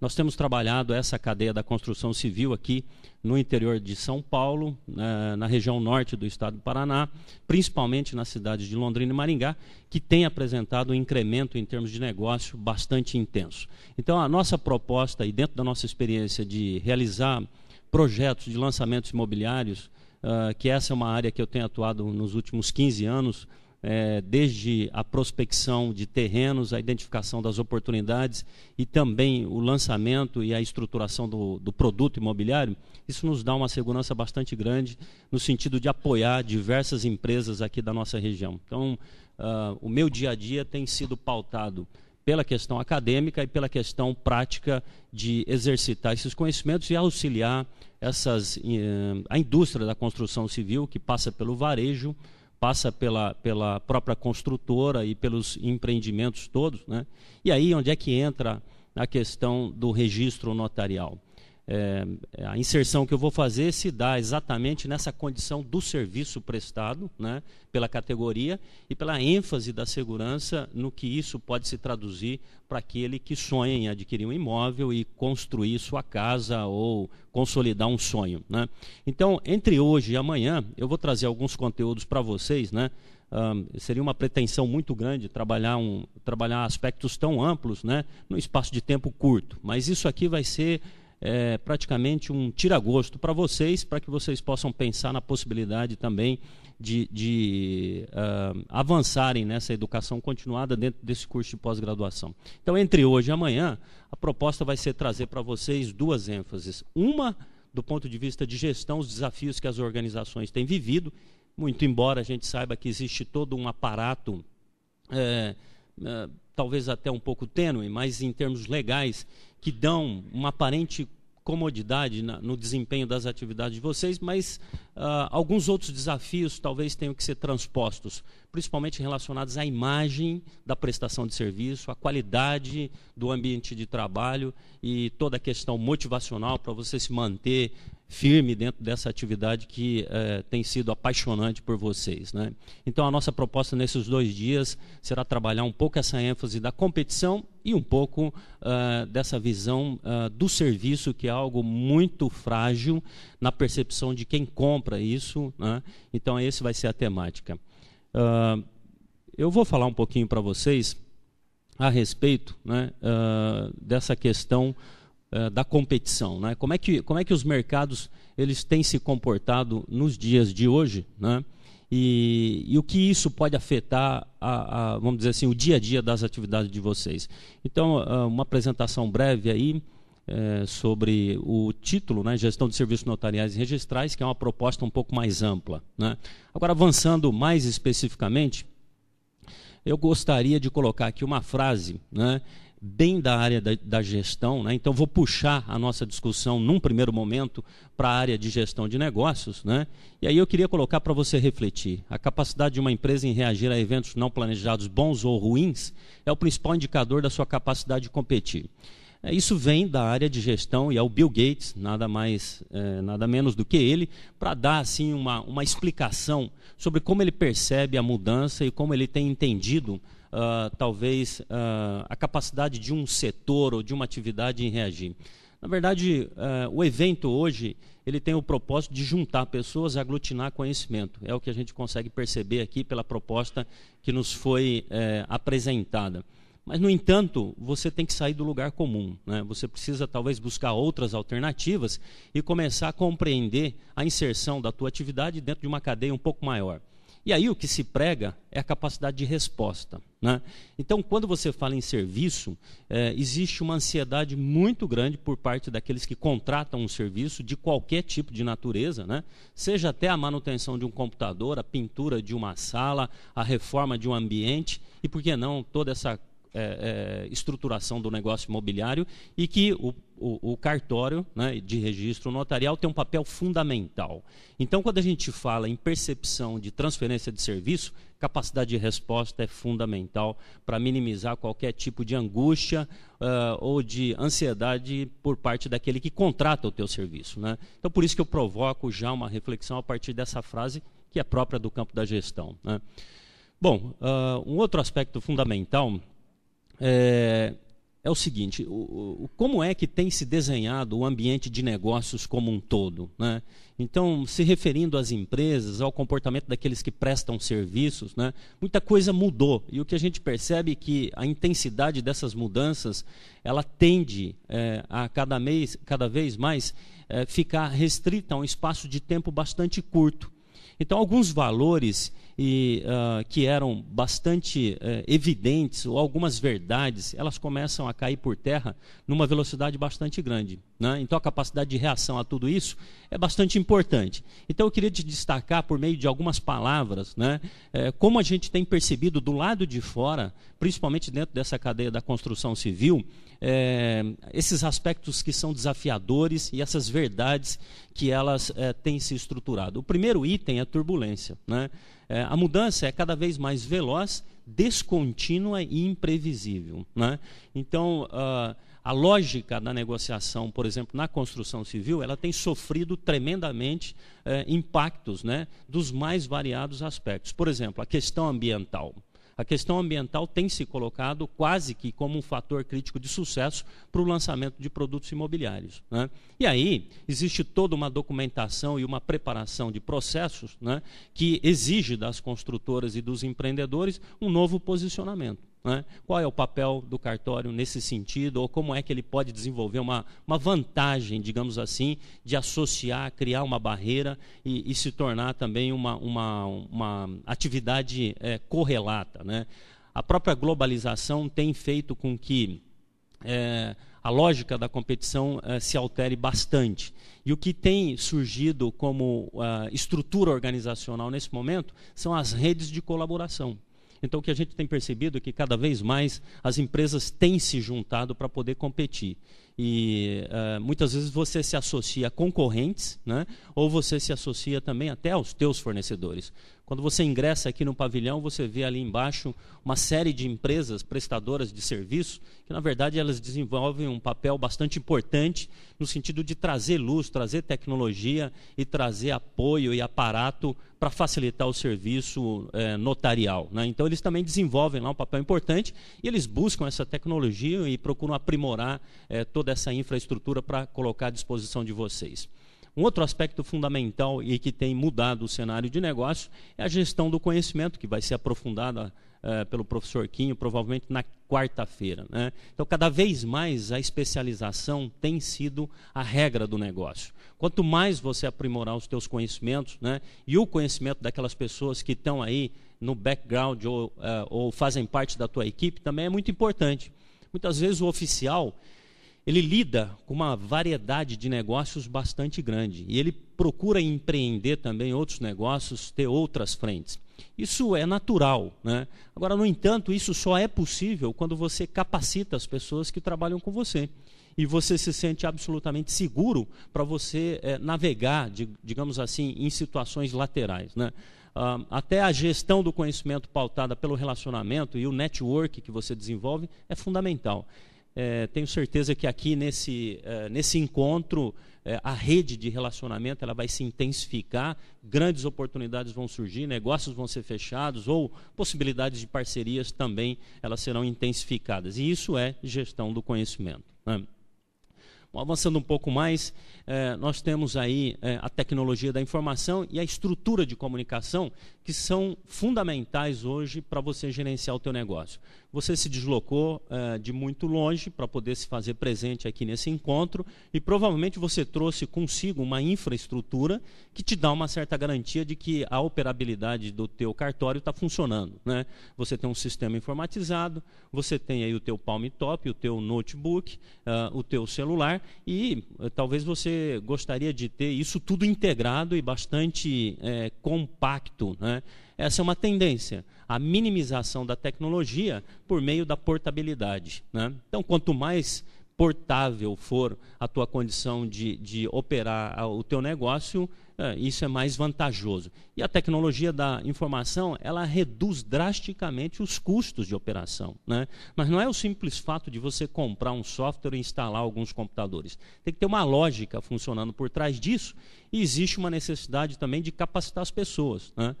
Nós temos trabalhado essa cadeia da construção civil aqui no interior de São Paulo, né, na, região norte do estado do Paraná, principalmente nas cidades de Londrina e Maringá, que tem apresentado um incremento em termos de negócio bastante intenso. Então, a nossa proposta, e dentro da nossa experiência de realizar projetos de lançamentos imobiliários, ah, que essa é uma área que eu tenho atuado nos últimos 15 anos, é, desde a prospecção de terrenos, a identificação das oportunidades e também o lançamento e a estruturação do, do produto imobiliário, isso nos dá uma segurança bastante grande no sentido de apoiar diversas empresas aqui da nossa região. Então, uh, o meu dia a dia tem sido pautado pela questão acadêmica e pela questão prática de exercitar esses conhecimentos e auxiliar essas, eh, a indústria da construção civil, que passa pelo varejo, passa pela, pela própria construtora e pelos empreendimentos todos. Né? E aí onde é que entra a questão do registro notarial? É, é, a inserção que eu vou fazer se dá exatamente nessa condição do serviço prestado, né, pela categoria e pela ênfase da segurança no que isso pode se traduzir para aquele que sonha em adquirir um imóvel e construir sua casa ou consolidar um sonho. Né. Então, entre hoje e amanhã, eu vou trazer alguns conteúdos para vocês, né, um, seria uma pretensão muito grande trabalhar, um, trabalhar aspectos tão amplos né, num espaço de tempo curto. Mas isso aqui vai ser é, praticamente um tira-gosto para vocês, para que vocês possam pensar na possibilidade também de, de uh, avançarem nessa educação continuada dentro desse curso de pós-graduação. Então, entre hoje e amanhã, a proposta vai ser trazer para vocês duas ênfases. Uma, do ponto de vista de gestão, os desafios que as organizações têm vivido, muito embora a gente saiba que existe todo um aparato. É, é, talvez até um pouco tênue, mas em termos legais, que dão uma aparente comodidade na, no desempenho das atividades de vocês, mas uh, alguns outros desafios talvez tenham que ser transpostos, principalmente relacionados à imagem da prestação de serviço, à qualidade do ambiente de trabalho e toda a questão motivacional para você se manter firme dentro dessa atividade que eh, tem sido apaixonante por vocês. Né? Então, a nossa proposta nesses dois dias será trabalhar um pouco essa ênfase da competição e um pouco uh, dessa visão uh, do serviço, que é algo muito frágil na percepção de quem compra isso. Né? Então, esse vai ser a temática. Uh, eu vou falar um pouquinho para vocês a respeito né, dessa questão da competição. Né? Como, é que, como é que os mercados eles têm se comportado nos dias de hoje? Né? E, e o que isso pode afetar, a, a, vamos dizer assim, o dia a dia das atividades de vocês. Então, ah, uma apresentação breve aí é, sobre o título, né, Gestão de Serviços Notariais e Registrais, que é uma proposta um pouco mais ampla. Né? Agora, avançando mais especificamente, eu gostaria de colocar aqui uma frase, né, bem da área da, da gestão, né? então vou puxar a nossa discussão num primeiro momento para a área de gestão de negócios, né? e aí eu queria colocar para você refletir. A capacidade de uma empresa em reagir a eventos não planejados, bons ou ruins, é o principal indicador da sua capacidade de competir. É, isso vem da área de gestão e é o Bill Gates, nada mais, é, nada menos do que ele, para dar assim uma, uma explicação sobre como ele percebe a mudança e como ele tem entendido ah, talvez uh, a capacidade de um setor ou de uma atividade em reagir. Na verdade, uh, o evento hoje ele tem o propósito de juntar pessoas e aglutinar conhecimento. É o que a gente consegue perceber aqui pela proposta que nos foi eh, apresentada. Mas, no entanto, você tem que sair do lugar comum. Né? Você precisa, talvez, buscar outras alternativas e começar a compreender a inserção da tua atividade dentro de uma cadeia um pouco maior. E aí o que se prega é a capacidade de resposta. Né? Então, quando você fala em serviço, é, existe uma ansiedade muito grande por parte daqueles que contratam um serviço de qualquer tipo de natureza, né? seja até a manutenção de um computador, a pintura de uma sala, a reforma de um ambiente e, por que não, toda essa é, é, estruturação do negócio imobiliário e que o o, o cartório né, de registro notarial tem um papel fundamental. Então, quando a gente fala em percepção de transferência de serviço, capacidade de resposta é fundamental para minimizar qualquer tipo de angústia uh, ou de ansiedade por parte daquele que contrata o teu serviço. Né? Então, por isso que eu provoco já uma reflexão a partir dessa frase que é própria do campo da gestão. Né? Bom, uh, um outro aspecto fundamental é, é o seguinte: o, o, como é que tem se desenhado o ambiente de negócios como um todo? Né? Então, se referindo às empresas, ao comportamento daqueles que prestam serviços, né, muita coisa mudou. E o que a gente percebe é que a intensidade dessas mudanças ela tende é, a cada, mês, cada vez mais é, ficar restrita a um espaço de tempo bastante curto. Então, alguns valores e, uh, que eram bastante uh, evidentes, ou algumas verdades, elas começam a cair por terra numa velocidade bastante grande. Né? Então, a capacidade de reação a tudo isso é bastante importante. Então, eu queria te destacar, por meio de algumas palavras, né, eh, como a gente tem percebido do lado de fora, principalmente dentro dessa cadeia da construção civil, eh, esses aspectos que são desafiadores e essas verdades que elas têm se estruturado. O primeiro item é a turbulência. Né? É, a mudança é cada vez mais veloz, descontínua e imprevisível. Né? Então, uh, a lógica da negociação, por exemplo, na construção civil, ela tem sofrido tremendamente eh, impactos né, dos mais variados aspectos. Por exemplo, a questão ambiental a questão ambiental tem se colocado quase que como um fator crítico de sucesso para o lançamento de produtos imobiliários. Né? E aí, existe toda uma documentação e uma preparação de processos né, que exige das construtoras e dos empreendedores um novo posicionamento. Né? Qual é o papel do cartório nesse sentido, ou como é que ele pode desenvolver uma, uma vantagem, digamos assim, de associar, criar uma barreira e, e se tornar também uma, uma, uma atividade é, correlata. Né? A própria globalização tem feito com que. É, a lógica da competição é, se altere bastante. E o que tem surgido como uh, estrutura organizacional nesse momento são as redes de colaboração. Então, o que a gente tem percebido é que cada vez mais as empresas têm se juntado para poder competir e uh, muitas vezes você se associa a concorrentes, né? ou você se associa também até aos teus fornecedores. Quando você ingressa aqui no pavilhão, você vê ali embaixo uma série de empresas prestadoras de serviço, que na verdade elas desenvolvem um papel bastante importante no sentido de trazer luz, trazer tecnologia e trazer apoio e aparato para facilitar o serviço eh, notarial. Né? Então eles também desenvolvem lá um papel importante e eles buscam essa tecnologia e procuram aprimorar eh, toda toda essa infraestrutura para colocar à disposição de vocês. Um outro aspecto fundamental e que tem mudado o cenário de negócio é a gestão do conhecimento, que vai ser aprofundada uh, pelo professor Quinho, provavelmente na quarta-feira. Né? Então, cada vez mais a especialização tem sido a regra do negócio. Quanto mais você aprimorar os seus conhecimentos né, e o conhecimento daquelas pessoas que estão aí no background ou, uh, ou fazem parte da tua equipe, também é muito importante. Muitas vezes o oficial ele lida com uma variedade de negócios bastante grande e ele procura empreender também outros negócios, ter outras frentes. Isso é natural. Né? Agora, no entanto, isso só é possível quando você capacita as pessoas que trabalham com você e você se sente absolutamente seguro para você é, navegar, de, digamos assim, em situações laterais. Né? até a gestão do conhecimento pautada pelo relacionamento e o network que você desenvolve é fundamental. É, tenho certeza que aqui nesse, é, nesse encontro é, a rede de relacionamento ela vai se intensificar, grandes oportunidades vão surgir, negócios vão ser fechados ou possibilidades de parcerias também elas serão intensificadas. E isso é gestão do conhecimento. Né? Avançando um pouco mais, eh, nós temos aí eh, a tecnologia da informação e a estrutura de comunicação que são fundamentais hoje para você gerenciar o teu negócio. Você se deslocou eh, de muito longe para poder se fazer presente aqui nesse encontro e provavelmente você trouxe consigo uma infraestrutura que te dá uma certa garantia de que a operabilidade do teu cartório está funcionando. Né? Você tem um sistema informatizado, você tem aí o teu Palm Top, o teu notebook, uh, o teu celular e uh, talvez você gostaria de ter isso tudo integrado e bastante compacto, né? Essa é uma tendência, a minimização da tecnologia por meio da portabilidade. Né? Então, quanto mais portável for a tua condição de, de operar o teu negócio, é, isso é mais vantajoso. E a tecnologia da informação, ela reduz drasticamente os custos de operação. Né? Mas não é o simples fato de você comprar um software e instalar alguns computadores. Tem que ter uma lógica funcionando por trás disso e existe uma necessidade também de capacitar as pessoas. Né?